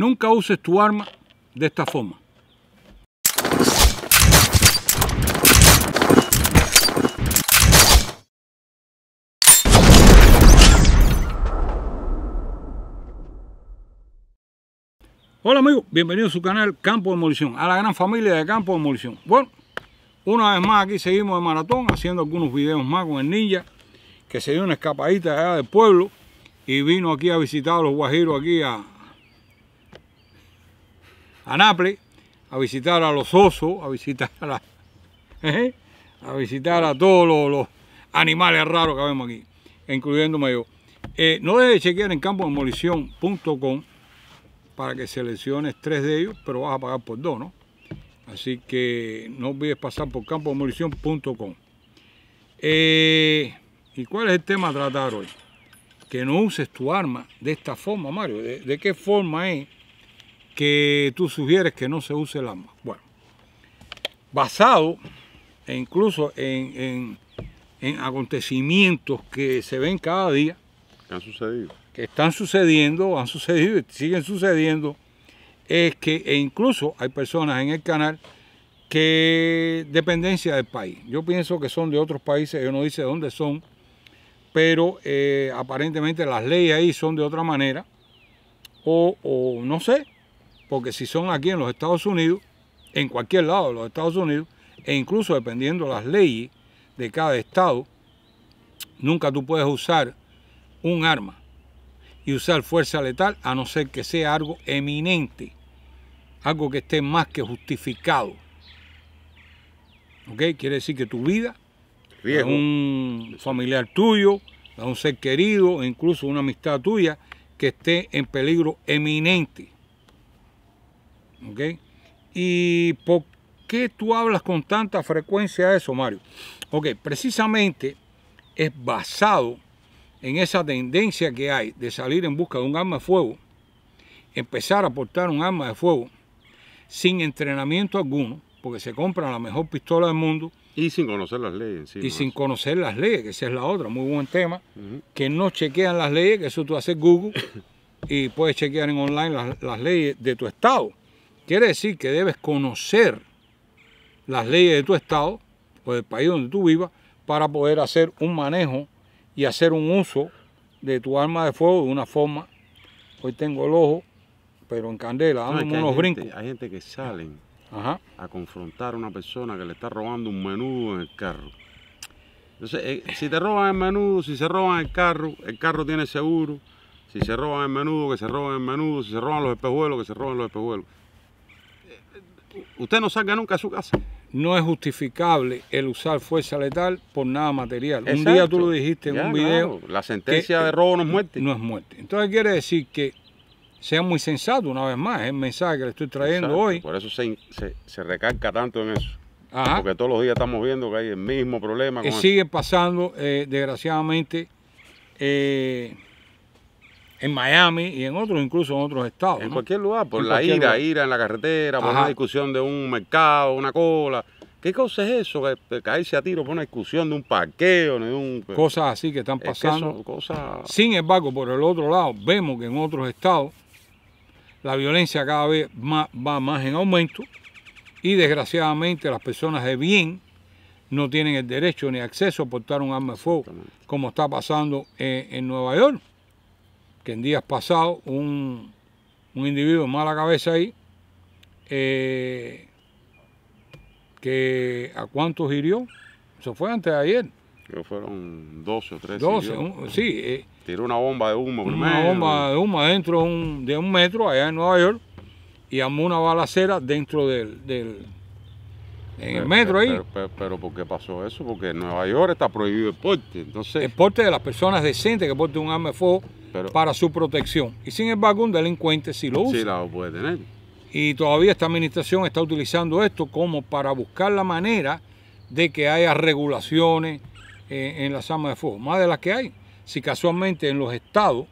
Nunca uses tu arma de esta forma. Hola amigos, bienvenidos a su canal Campo de Molición a la gran familia de Campo de Molición. Bueno, una vez más aquí seguimos de maratón, haciendo algunos videos más con el ninja, que se dio una escapadita allá del pueblo y vino aquí a visitar a los guajiros aquí a, a Nápoles, a visitar a los osos, a visitar a, ¿eh? a visitar a todos los, animales raros que vemos aquí, incluyéndome yo. Eh, no dejes chequear en campodemolición.com para que selecciones tres de ellos, pero vas a pagar por dos, ¿no? Así que no olvides pasar por campodemolición.com. Eh, ¿Y cuál es el tema a tratar hoy? Que no uses tu arma de esta forma, Mario. de qué forma es? que tú sugieres que no se use el arma Bueno, basado e incluso en, acontecimientos que se ven cada día. Que han sucedido. Que están sucediendo, han sucedido y siguen sucediendo. Es que e incluso hay personas en el canal que dependencia del país. Yo pienso que son de otros países, yo no dice dónde son, pero eh, aparentemente las leyes ahí son de otra manera. O, o no sé, porque si son aquí en los Estados Unidos, en cualquier lado de los Estados Unidos, e incluso dependiendo de las leyes de cada estado, nunca tú puedes usar un arma y usar fuerza letal a no ser que sea algo eminente, algo que esté más que justificado. ¿Ok? Quiere decir que tu vida, es un familiar tuyo, a un ser querido, incluso una amistad tuya, que esté en peligro eminente. ¿Y por qué tú hablas con tanta frecuencia de eso, Mario? Porque precisamente es basado en esa tendencia que hay de salir en busca de un arma de fuego, empezar a portar un arma de fuego sin entrenamiento alguno, porque se compra la mejor pistola del mundo. Y sin conocer las leyes. y sin conocer las leyes, que esa es la otra, muy buen tema, que no chequean las leyes, que eso tú haces Google y puedes chequear en online las leyes de tu estado. Quiere decir que debes conocer las leyes de tu estado o pues, del país donde tú vivas para poder hacer un manejo y hacer un uso de tu arma de fuego de una forma. Hoy tengo el ojo, pero en candela, dándome unos Hay gente que salen a confrontar a una persona que le está robando un menudo en el carro. Entonces, eh, si te roban el menudo, si se roban el carro, el carro tiene seguro. Si se roban el menudo, que se roban el menudo. Si se roban los espejuelos, que se roban los espejuelos usted no salga nunca de su casa. No es justificable el usar fuerza letal por nada material. Un día tú lo dijiste en un video. La sentencia de robo no es muerte. No es muerte. Entonces quiere decir que sea muy sensato una vez más, ¿eh? el mensaje que le estoy trayendo hoy. Por eso se, se, recarga tanto en eso. Porque todos los días estamos viendo que hay el mismo problema. Que sigue pasando, eh, desgraciadamente. Eh, en Miami y en otros, incluso en otros estados. En cualquier lugar, por la ira, ira en la carretera, por una discusión de un mercado, una cola. ¿Qué cosa es eso? Que caerse a tiro por una discusión de un parqueo, de un... Cosas así que están pasando. Sin embargo, por el otro lado, vemos que en otros estados la violencia cada vez más, va más en aumento y desgraciadamente las personas de bien no tienen el derecho ni acceso a portar un arma de fuego, como está pasando eh, en Nueva York que en días pasados un, un individuo de mala cabeza ahí, eh, que a cuántos hirió, eso fue antes de ayer. Creo fueron 12 o 13. 12, sí. Eh, Tiró una bomba de humo primero. Una bomba de humo dentro de un, metro allá en Nueva York y amó una balacera dentro del en el metro ahí. Pero, ¿por qué pasó eso? Porque en Nueva York está prohibido el porte. Entonces... El porte de las personas decentes que porten un arma de fuego para su protección. Y sin embargo, un delincuente sí lo usa. Sí la puede tener. Y todavía esta administración está utilizando esto como para buscar la manera de que haya regulaciones eh, en las armas de fuego, más de las que hay. Si casualmente en los estados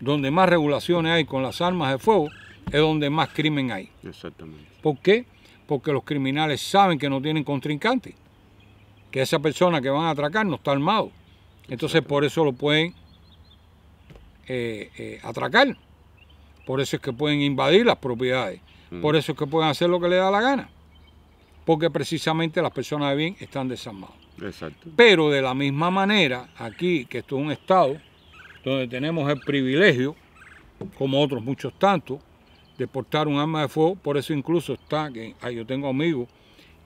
donde más regulaciones hay con las armas de fuego, es donde más crimen hay. Exactamente. ¿Por qué? porque los criminales saben que no tienen contrincante, que esa persona que van a atracar no está armado. Entonces por eso lo pueden eh, eh, atracar, por eso es que pueden invadir las propiedades, mm. por eso es que pueden hacer lo que les da la gana, porque precisamente las personas de bien están desarmadas. Exacto. Pero de la misma manera, aquí, que esto es un Estado, donde tenemos el privilegio, como otros muchos tantos, de portar un arma de fuego. Por eso incluso está, que ah, yo tengo amigos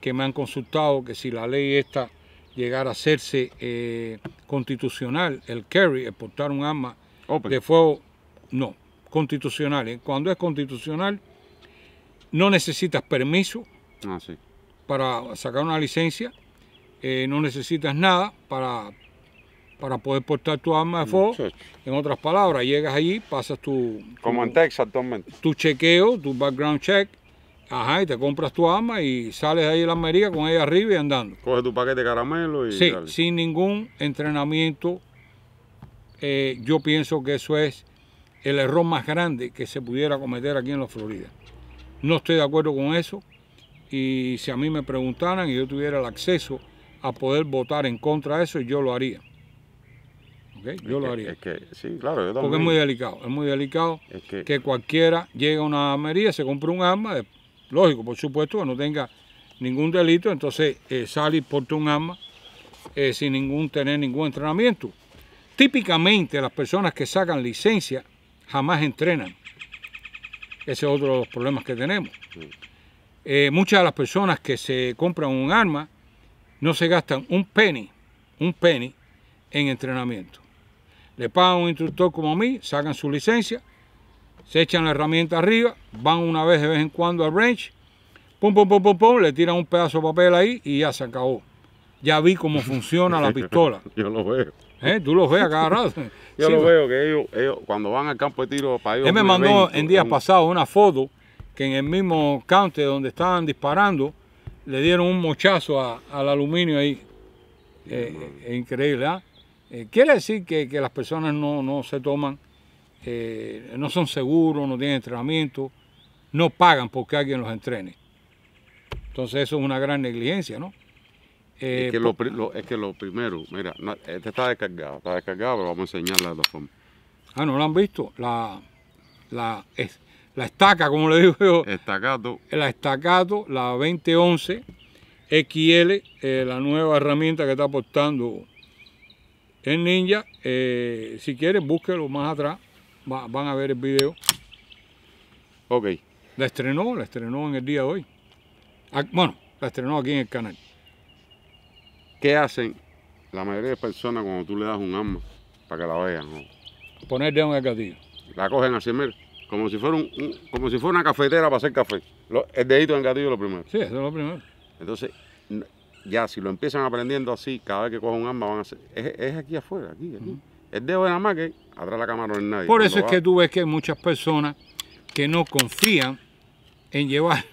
que me han consultado que si la ley esta llegara a hacerse eh, constitucional, el carry, el portar un arma de fuego, no, constitucional. Eh, cuando es constitucional, no necesitas permiso ah, para sacar una licencia, eh, no necesitas nada para para poder portar tu arma de fuego. En otras palabras, llegas allí, pasas tu, Como en Texas actualmente. Tu chequeo, tu background check, ajá, y te compras tu arma y sales ahí a la armería con ella arriba y andando. Coge tu paquete de caramelo y... Sí, sin ningún entrenamiento. Eh, yo pienso que eso es el error más grande que se pudiera cometer aquí en la Florida. No estoy de acuerdo con eso y si a mí me preguntaran y yo tuviera el acceso a poder votar en contra de eso, yo lo haría. Yo lo haría. Porque es muy delicado, es muy delicado que, cualquiera llegue a una armería, se compre un arma, lógico, por supuesto, que no tenga ningún delito, entonces eh, sale y porta un arma eh, sin ningún tener ningún entrenamiento. Típicamente las personas que sacan licencia jamás entrenan. Ese es otro de los problemas que tenemos. Eh, muchas de las personas que se compran un arma no se gastan un penny, un penny en entrenamiento le pagan a un instructor como a mí, sacan su licencia, se echan la herramienta arriba, van una vez de vez en cuando al range, pum, pum, pum, pum, pum, le tiran un pedazo de papel ahí y ya se acabó. Ya vi cómo funciona la pistola. Yo lo veo. ¿Eh? Tú lo ves a cada rato. Yo lo pues. veo, que ellos, cuando van al campo de tiro para ellos... Él me mandó en días pasados una foto que en el mismo counter donde estaban disparando, le dieron un mochazo al aluminio ahí. es eh, eh, increíble, ¿ah? Eh, quiere decir que, las personas no, se toman, eh, no son seguros, no tienen entrenamiento, no pagan porque alguien los entrene. Entonces eso es una gran negligencia, ¿no? es, eh, que lo, primero, mira, este está descargado, está descargado, pero vamos a enseñarla de otra forma. Ah, ¿no lo han visto? La, la estaca, como le digo yo. Estacato. La estacato, la 2011 XL, la nueva herramienta que está aportando el ninja, eh, si quieren, búsquelo más atrás, van a ver el video. Ok. La estrenó, la estrenó en el día de hoy. Ah, bueno, la estrenó aquí en el canal. ¿Qué hacen la mayoría de personas cuando tú le das un arma para que la vean? ¿no? Poner dedo en gatillo. La cogen así, como si fuera, una cafetera para hacer café. el dedito en gatillo es lo primero. Sí, eso es lo primero. Entonces, ya si lo empiezan aprendiendo así, cada vez que cojo un arma van a ser. Es, aquí afuera, aquí, aquí. El de la más que atrás la cámara no nadie. Por eso es que tú ves que hay muchas personas que no confían en llevar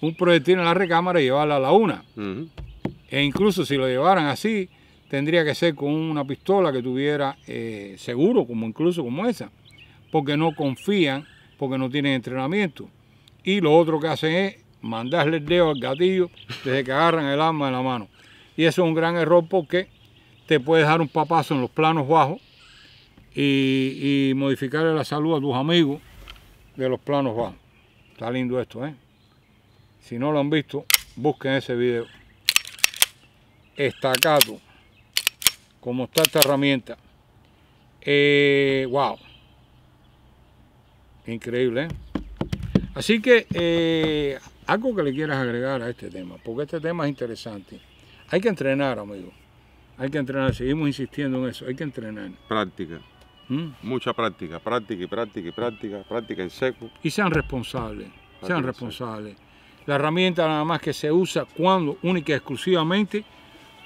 un proyectil en la recámara y llevarla a la una. E incluso si lo llevaran así, tendría que ser con una pistola que tuviera eh, seguro, como incluso como esa, porque no confían, porque no tienen entrenamiento. Y lo otro que hacen es mandarle el dedo al gatillo desde que agarran el arma en la mano. Y eso es un gran error porque te puede dejar un papazo en los planos bajos y, modificarle la salud a tus amigos de los planos bajos. Está lindo esto, ¿eh? Si no lo han visto, busquen ese video. Estacato. Como está esta herramienta. Eh, wow. Increíble, ¿eh? Así que eh, algo que le quieras agregar a este tema, porque este tema es interesante. Hay que entrenar, amigo. Hay que entrenar, seguimos insistiendo en eso, hay que entrenar. Práctica. ¿Mm? Mucha práctica, práctica y práctica y práctica, práctica en seco. Y sean responsables, sean responsables. La herramienta nada más que se usa cuando única y exclusivamente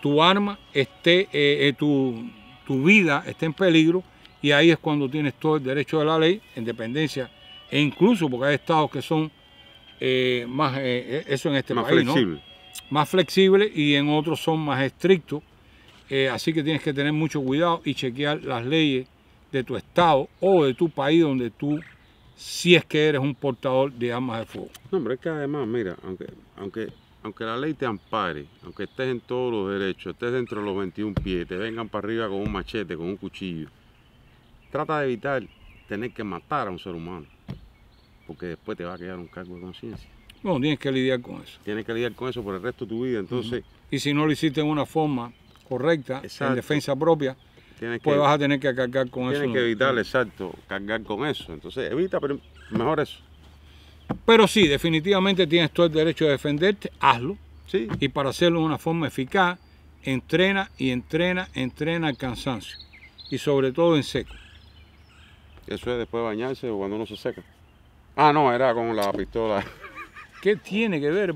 tu arma esté, eh, eh, tu, tu vida esté en peligro y ahí es cuando tienes todo el derecho de la ley, independencia e incluso porque hay estados que son eh, más eh, eh, eso en este país, flexible. Más flexible y en otros son más estrictos. así que tienes que tener mucho cuidado y chequear las leyes de tu estado o de tu país donde tú si es que eres un portador de armas de fuego. No, hombre, es que además, mira, aunque, aunque, aunque la ley te ampare, aunque estés en todos los derechos, estés dentro de los 21 pies, te vengan para arriba con un machete, con un cuchillo, trata de evitar tener que matar a un ser humano porque después te va a quedar un cargo de conciencia. Bueno, tienes que lidiar con eso. Tienes que lidiar con eso por el resto de tu vida, entonces... Y si no lo hiciste de una forma correcta, en defensa propia, pues vas a tener que cargar con eso. Tienes que evitar, exacto, cargar con eso. Entonces evita, pero mejor eso. Pero sí, definitivamente tienes todo el derecho de defenderte, hazlo. Sí. Y para hacerlo de una forma eficaz, entrena y entrena, entrena el cansancio. Y sobre todo en seco. Eso es después de bañarse o cuando uno se seca. Ah, no, era con la pistola. ¿Qué tiene que ver, ¿Eh?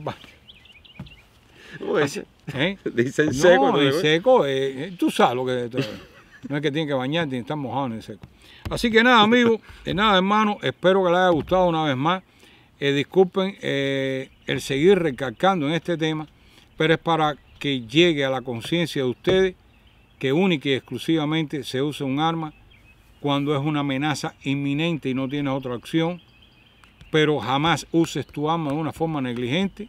no, Dicen seco. seco, eh, eh, tú sabes lo que es. No es que tiene que tiene que estar mojado en el seco. Así que nada, amigos, de nada, hermano, espero que les haya gustado una vez más. disculpen el seguir recalcando en este tema, pero es para que llegue a la conciencia de ustedes que única y exclusivamente se usa un arma cuando es una amenaza inminente y no tiene otra opción pero jamás uses tu ama de una forma negligente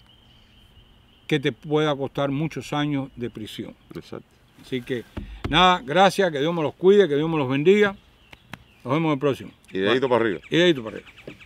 que te pueda costar muchos años de prisión. Exacto. Así que nada, gracias, que Dios me los cuide, que Dios me los bendiga. Nos vemos en el próximo. Y dedito para arriba. Y dedito para arriba.